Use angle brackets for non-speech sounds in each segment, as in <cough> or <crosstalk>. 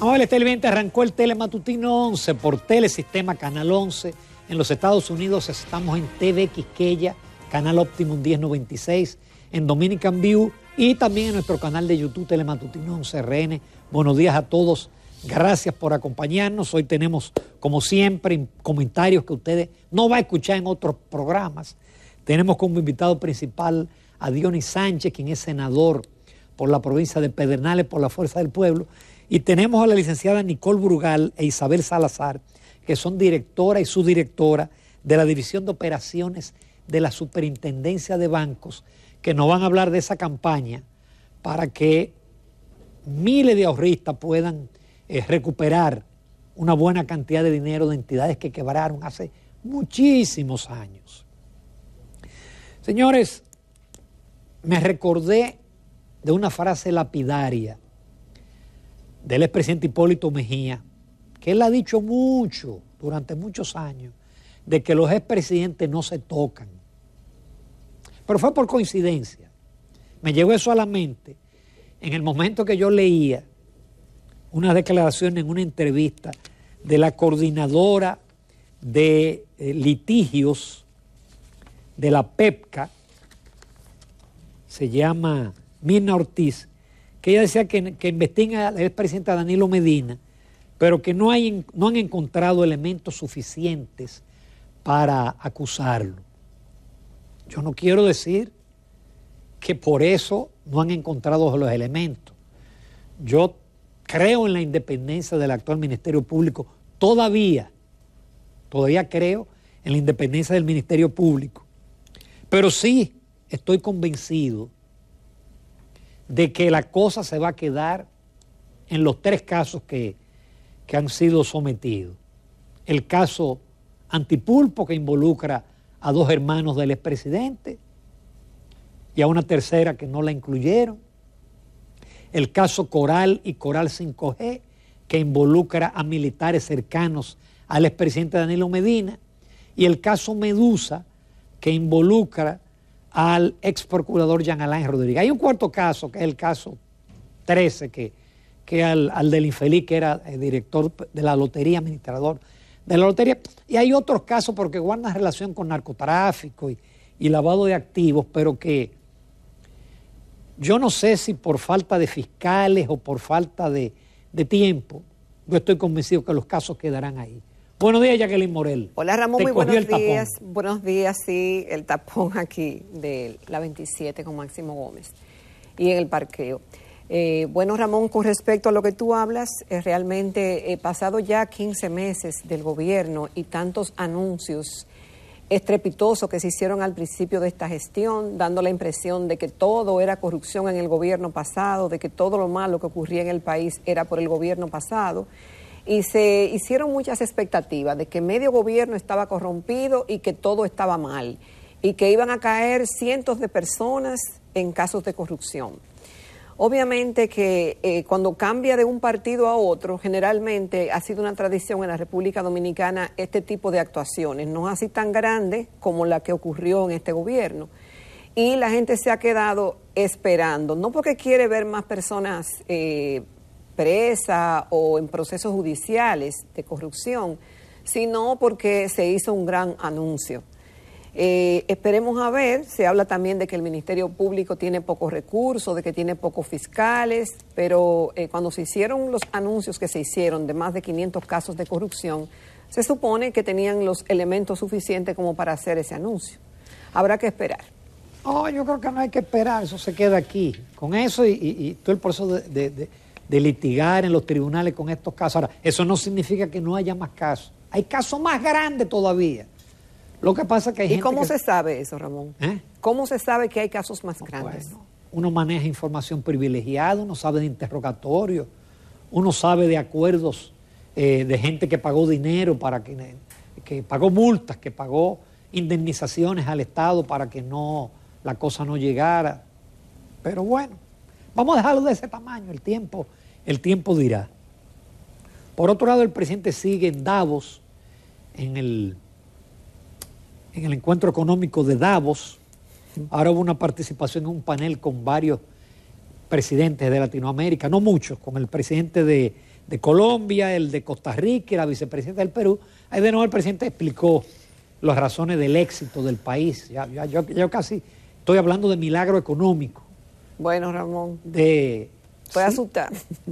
Vamos el arrancó el Telematutino 11 por Telesistema Canal 11. En los Estados Unidos estamos en TV Canal Optimum 1096, en Dominican View y también en nuestro canal de YouTube Telematutino 11 RN. Buenos días a todos. Gracias por acompañarnos. Hoy tenemos, como siempre, comentarios que ustedes no va a escuchar en otros programas. Tenemos como invitado principal a Dionis Sánchez, quien es senador por la provincia de Pedernales, por la Fuerza del Pueblo y tenemos a la licenciada Nicole Brugal e Isabel Salazar, que son directora y subdirectora de la División de Operaciones de la Superintendencia de Bancos, que nos van a hablar de esa campaña para que miles de ahorristas puedan eh, recuperar una buena cantidad de dinero de entidades que quebraron hace muchísimos años. Señores, me recordé de una frase lapidaria del expresidente Hipólito Mejía, que él ha dicho mucho durante muchos años de que los expresidentes no se tocan. Pero fue por coincidencia. Me llegó eso a la mente en el momento que yo leía una declaración en una entrevista de la coordinadora de eh, litigios de la PEPCA, se llama Mirna Ortiz, que ella decía que, que investiga la expresidente Danilo Medina, pero que no, hay, no han encontrado elementos suficientes para acusarlo. Yo no quiero decir que por eso no han encontrado los elementos. Yo creo en la independencia del actual Ministerio Público todavía, todavía creo en la independencia del Ministerio Público, pero sí estoy convencido de que la cosa se va a quedar en los tres casos que, han sido sometidos. El caso antipulpo que involucra a dos hermanos del expresidente y a una tercera que no la incluyeron. El caso Coral y Coral 5G que involucra a militares cercanos al expresidente Danilo Medina. Y el caso Medusa que involucra al ex procurador Jean Alain Rodríguez. Hay un cuarto caso, que es el caso 13, que, que al, del infeliz que era el eh, director de la lotería, administrador de la lotería. Y hay otros casos porque guardan relación con narcotráfico y, lavado de activos, pero que yo no sé si por falta de fiscales o por falta de, de tiempo, yo estoy convencido que los casos quedarán ahí. Buenos días, Jacqueline Morel. Hola, Ramón, muy buenos días. Buenos días, sí, el tapón aquí de la 27 con Máximo Gómez y en el parqueo. Eh, bueno, Ramón, con respecto a lo que tú hablas, eh, realmente pasado ya 15 meses del gobierno y tantos anuncios estrepitosos que se hicieron al principio de esta gestión, dando la impresión de que todo era corrupción en el gobierno pasado, de que todo lo malo que ocurría en el país era por el gobierno pasado y se hicieron muchas expectativas de que medio gobierno estaba corrompido y que todo estaba mal y que iban a caer cientos de personas en casos de corrupción. Obviamente que eh, cuando cambia de un partido a otro, generalmente ha sido una tradición en la República Dominicana este tipo de actuaciones, no así tan grande como la que ocurrió en este gobierno. Y la gente se ha quedado esperando, no porque quiere ver más personas eh, presa o en procesos judiciales de corrupción, sino porque se hizo un gran anuncio. Eh, esperemos a ver, se habla también de que el Ministerio Público tiene pocos recursos, de que tiene pocos fiscales, pero eh, cuando se hicieron los anuncios que se hicieron de más de 500 casos de corrupción, se supone que tenían los elementos suficientes como para hacer ese anuncio. Habrá que esperar. No, yo creo que no hay que esperar, eso se queda aquí. Con eso y, todo el proceso de de litigar en los tribunales con estos casos. Ahora, eso no significa que no haya más casos. Hay casos más grandes todavía. Lo que pasa es que hay ¿Y cómo se sabe eso, Ramón? ¿Eh? ¿Cómo se sabe que hay casos más pues, grandes? uno maneja información privilegiada, uno sabe de interrogatorios, uno sabe de acuerdos eh, de gente que pagó dinero para que, que pagó multas, que pagó indemnizaciones al Estado para que no la cosa no llegara. Pero bueno, vamos a dejarlo de ese tamaño, el tiempo el tiempo dirá. Por otro lado, el presidente sigue en Davos, en el, en el encuentro económico de Davos. Ahora hubo una participación en un panel con varios presidentes de Latinoamérica, no muchos, con el presidente de, Colombia, el de Costa Rica y la vicepresidenta del Perú. Ahí de nuevo el presidente explicó las razones del éxito del país. yo, yo casi estoy hablando de milagro económico. Bueno, Ramón. De puede sí,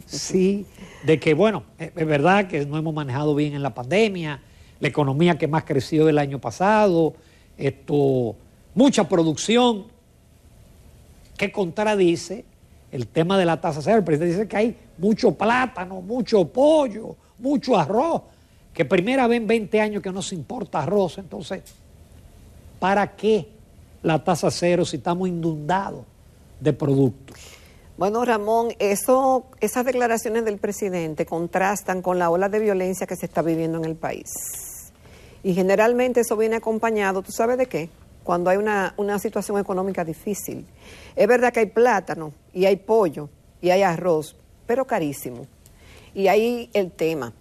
Sí, de que bueno, es verdad que no hemos manejado bien en la pandemia, la economía que más creció del año pasado, esto, mucha producción, que contradice el tema de la tasa cero. El presidente dice que hay mucho plátano, mucho pollo, mucho arroz, que primera vez en 20 años que no se importa arroz. Entonces, ¿para qué la tasa cero si estamos inundados de productos? Bueno, Ramón, eso, esas declaraciones del presidente contrastan con la ola de violencia que se está viviendo en el país. Y generalmente eso viene acompañado, ¿tú sabes de qué? Cuando hay una, situación económica difícil. Es verdad que hay plátano y hay pollo y hay arroz, pero carísimo. Y ahí el tema.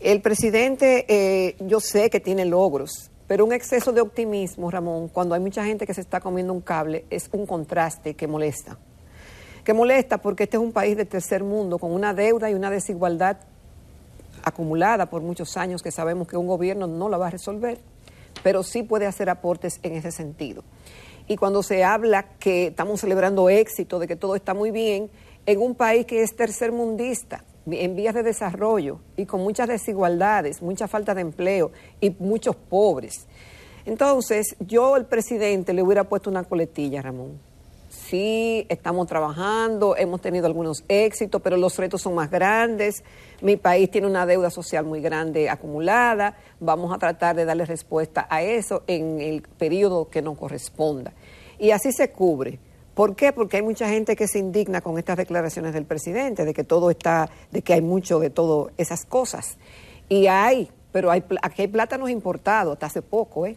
El presidente, eh, yo sé que tiene logros, pero un exceso de optimismo, Ramón, cuando hay mucha gente que se está comiendo un cable, es un contraste que molesta que molesta porque este es un país de tercer mundo, con una deuda y una desigualdad acumulada por muchos años que sabemos que un gobierno no la va a resolver, pero sí puede hacer aportes en ese sentido. Y cuando se habla que estamos celebrando éxito, de que todo está muy bien, en un país que es tercermundista, en vías de desarrollo y con muchas desigualdades, mucha falta de empleo y muchos pobres. Entonces, yo, el presidente, le hubiera puesto una coletilla, Ramón sí, estamos trabajando, hemos tenido algunos éxitos, pero los retos son más grandes. Mi país tiene una deuda social muy grande acumulada. Vamos a tratar de darle respuesta a eso en el periodo que nos corresponda. Y así se cubre. ¿Por qué? Porque hay mucha gente que se indigna con estas declaraciones del presidente, de que todo está, de que hay mucho de todo esas cosas. Y hay, pero hay, aquí hay plátanos importados, hasta hace poco, ¿eh?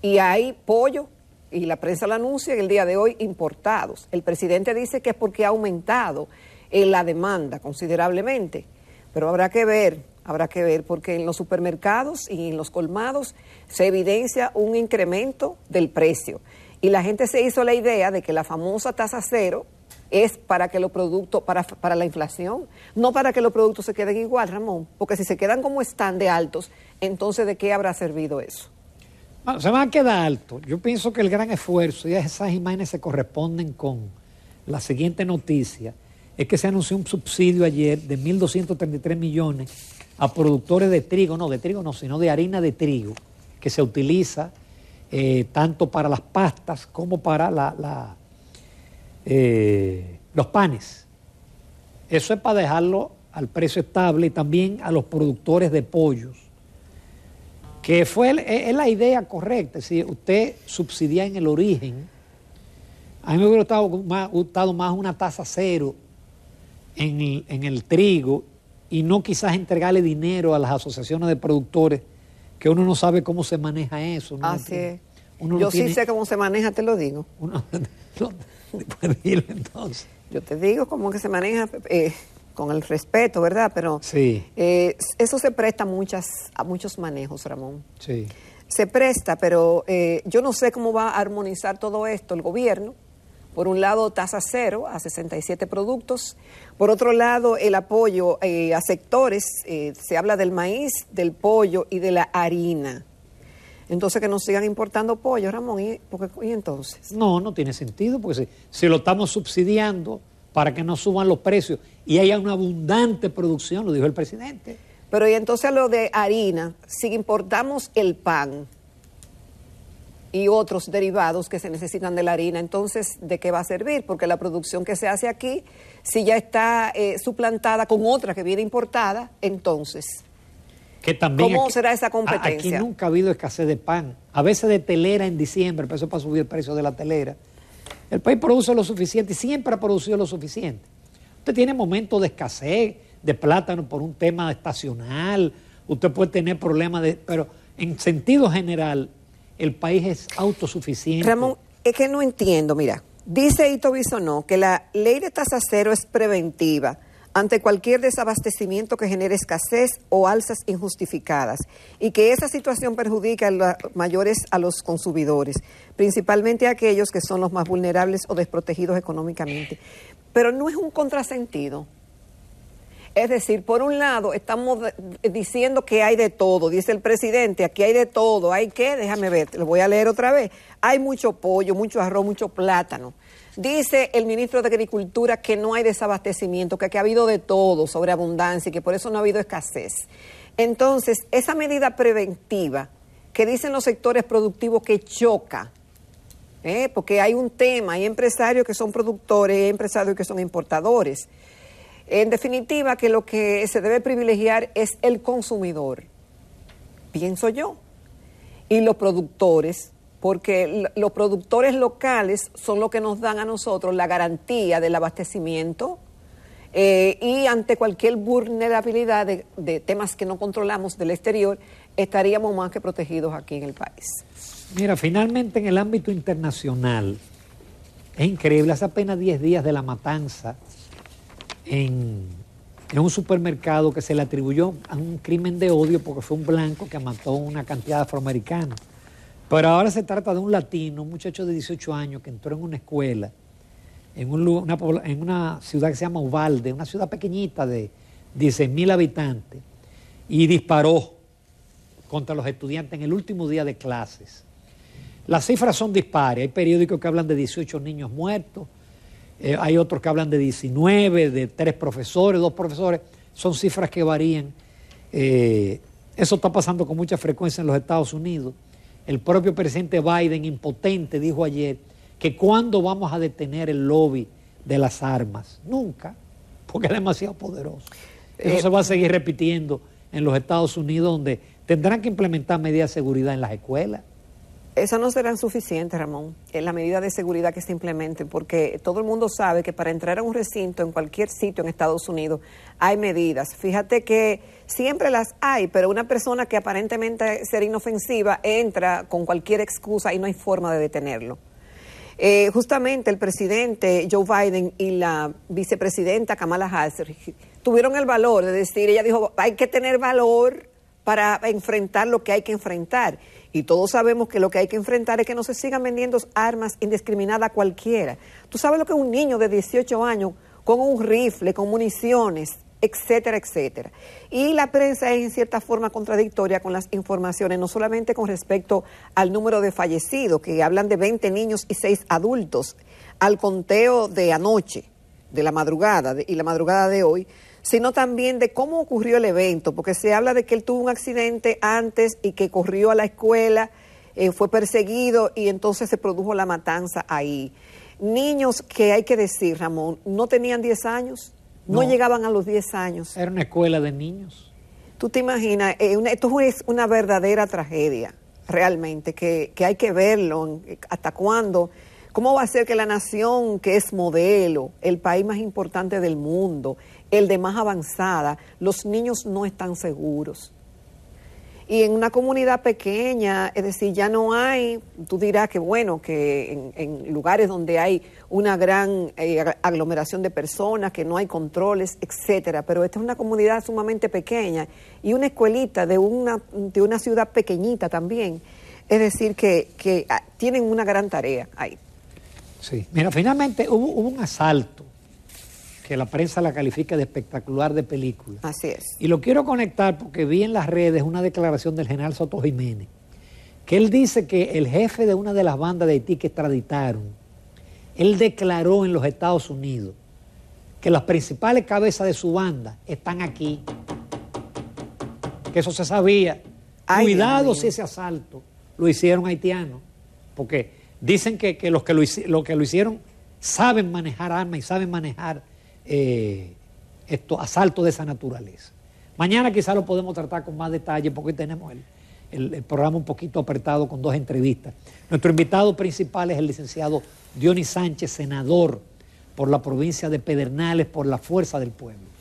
Y hay pollo y la prensa lo anuncia el día de hoy, importados. El presidente dice que es porque ha aumentado eh, la demanda considerablemente, pero habrá que ver, habrá que ver, porque en los supermercados y en los colmados se evidencia un incremento del precio. Y la gente se hizo la idea de que la famosa tasa cero es para que los productos, para, para la inflación, no para que los productos se queden igual, Ramón, porque si se quedan como están de altos, entonces ¿de qué habrá servido eso? Bueno, ah, se va a quedar alto. Yo pienso que el gran esfuerzo, y esas imágenes se corresponden con la siguiente noticia, es que se anunció un subsidio ayer de 1.233 millones a productores de trigo, no de trigo no, sino de harina de trigo, que se utiliza eh, tanto para las pastas como para eh, los panes. Eso es para dejarlo al precio estable y también a los productores de pollos que fue e, es la idea correcta, si usted subsidia en el origen. A mí me hubiera gustado más, más una tasa cero en el, en el trigo y no quizás entregarle dinero a las asociaciones de productores, que uno no sabe cómo se maneja eso. ¿no? Yo sí sé cómo se maneja, te lo digo. <laughs> entonces. Yo te digo cómo que se maneja. Eh, con el respeto, ¿verdad? Pero sí. Eh, eso se presta muchas, a muchos manejos, Ramón. Sí. Se presta, pero eh, yo no sé cómo va a armonizar todo esto el gobierno. Por un lado, tasa cero a 67 productos. Por otro lado, el apoyo eh, a sectores. se habla del maíz, del pollo y de la harina. Entonces que nos sigan importando pollo, Ramón, ¿y, porque, ¿y entonces? No, no tiene sentido, porque si lo estamos subsidiando para que no suban los precios y haya una abundante producción, lo dijo el presidente. Pero y entonces lo de harina, si importamos el pan y otros derivados que se necesitan de la harina, entonces ¿de qué va a servir? Porque la producción que se hace aquí, si ya está eh, suplantada con otra que viene importada, entonces... ¿Cómo será esa competencia? Aquí nunca ha habido escasez de pan. A veces de telera en diciembre, eso para subir el precio de la telera. El país produce lo suficiente y siempre ha producido lo suficiente. Usted tiene momentos de escasez de plátano por un tema estacional, usted puede tener problemas de... Pero en sentido general, el país es autosuficiente. Ramón, es que no entiendo, mira, dice Ito Bisonó que la ley de tasa cero es preventiva ante cualquier desabastecimiento que genere escasez o alzas injustificadas y que esa situación perjudica a los mayores a los consumidores, principalmente a aquellos que son los más vulnerables o desprotegidos económicamente pero no es un contrasentido. Es decir, por un lado estamos diciendo que hay de todo, dice el presidente, aquí hay de todo, hay qué? déjame ver, lo voy a leer otra vez, hay mucho pollo, mucho arroz, mucho plátano. Dice el ministro de Agricultura que no hay desabastecimiento, que, aquí ha habido de todo, sobreabundancia y que por eso no ha habido escasez. Entonces, esa medida preventiva que dicen los sectores productivos que choca ¿eh? porque hay un tema, hay empresarios que son productores, hay empresarios que son importadores. En definitiva, que lo que se debe privilegiar es el consumidor, pienso yo, y los productores, porque los productores locales son los que nos dan a nosotros la garantía del abastecimiento eh, y ante cualquier vulnerabilidad de temas que no controlamos del exterior, estaríamos más que protegidos aquí en el país. Mira, finalmente en el ámbito internacional, es increíble, hace apenas 10 días de la matanza en, un supermercado que se le atribuyó a un crimen de odio porque fue un blanco que mató a una cantidad de afroamericanos. Pero ahora se trata de un latino, un muchacho de 18 años que entró en una escuela, en, una, en una ciudad que se llama Uvalde, una ciudad pequeñita de 16.000 habitantes, y disparó contra los estudiantes en el último día de clases. Las cifras son dispares. Hay periódicos que hablan de 18 niños muertos, eh, hay otros que hablan de 19, de tres profesores, dos profesores. Son cifras que varían. Eh, eso está pasando con mucha frecuencia en los Estados Unidos. El propio presidente Biden, impotente, dijo ayer que cuando vamos a detener el lobby de las armas. Nunca, porque es demasiado poderoso. Eso eh, se va a seguir repitiendo en los Estados Unidos, donde tendrán que implementar medidas de seguridad en las escuelas esas no serán suficientes, Ramón, en la medida de seguridad que se implemente, porque todo el mundo sabe que para entrar a un recinto en cualquier sitio en Estados Unidos hay medidas. Fíjate que siempre las hay, pero una persona que aparentemente será inofensiva entra con cualquier excusa y no hay forma de detenerlo. Eh, justamente el presidente Joe Biden y la vicepresidenta Kamala Harris tuvieron el valor de decir, ella dijo, hay que tener valor para enfrentar lo que hay que enfrentar. Y todos sabemos que lo que hay que enfrentar es que no se sigan vendiendo armas indiscriminadas a cualquiera. Tú sabes lo que es un niño de 18 años con un rifle, con municiones, etcétera, etcétera. Y la prensa es en cierta forma contradictoria con las informaciones, no solamente con respecto al número de fallecidos, que hablan de 20 niños y 6 adultos, al conteo de anoche, de la madrugada y la madrugada de hoy, sino también de cómo ocurrió el evento, porque se habla de que él tuvo un accidente antes y que corrió a la escuela, eh, fue perseguido y entonces se produjo la matanza ahí. Niños que hay que decir, Ramón, no tenían 10 años, no, llegaban a los 10 años. Era una escuela de niños. Tú te imaginas, eh, esto es una verdadera tragedia, realmente, que, que hay que verlo, eh, hasta cuándo ¿Cómo va a ser que la nación que es modelo, el país más importante del mundo, el de más avanzada, los niños no están seguros? Y en una comunidad pequeña, es decir, ya no hay, tú dirás que bueno, que en, lugares donde hay una gran eh, aglomeración de personas, que no hay controles, etcétera, pero esta es una comunidad sumamente pequeña y una escuelita de una, de una ciudad pequeñita también. Es decir, que, que ah, tienen una gran tarea ahí. Sí. Mira, finalmente hubo, un asalto que la prensa la califica de espectacular de película. Así es. Y lo quiero conectar porque vi en las redes una declaración del general Soto Jiménez, que él dice que el jefe de una de las bandas de Haití que extraditaron, él declaró en los Estados Unidos que las principales cabezas de su banda están aquí, que eso se sabía. Cuidado si ese asalto lo hicieron haitianos, porque Dicen que, los que lo, que lo hicieron saben manejar armas y saben manejar eh, estos asaltos de esa naturaleza. Mañana quizá lo podemos tratar con más detalle porque tenemos el, el, programa un poquito apretado con dos entrevistas. Nuestro invitado principal es el licenciado Dionis Sánchez, senador por la provincia de Pedernales, por la fuerza del pueblo.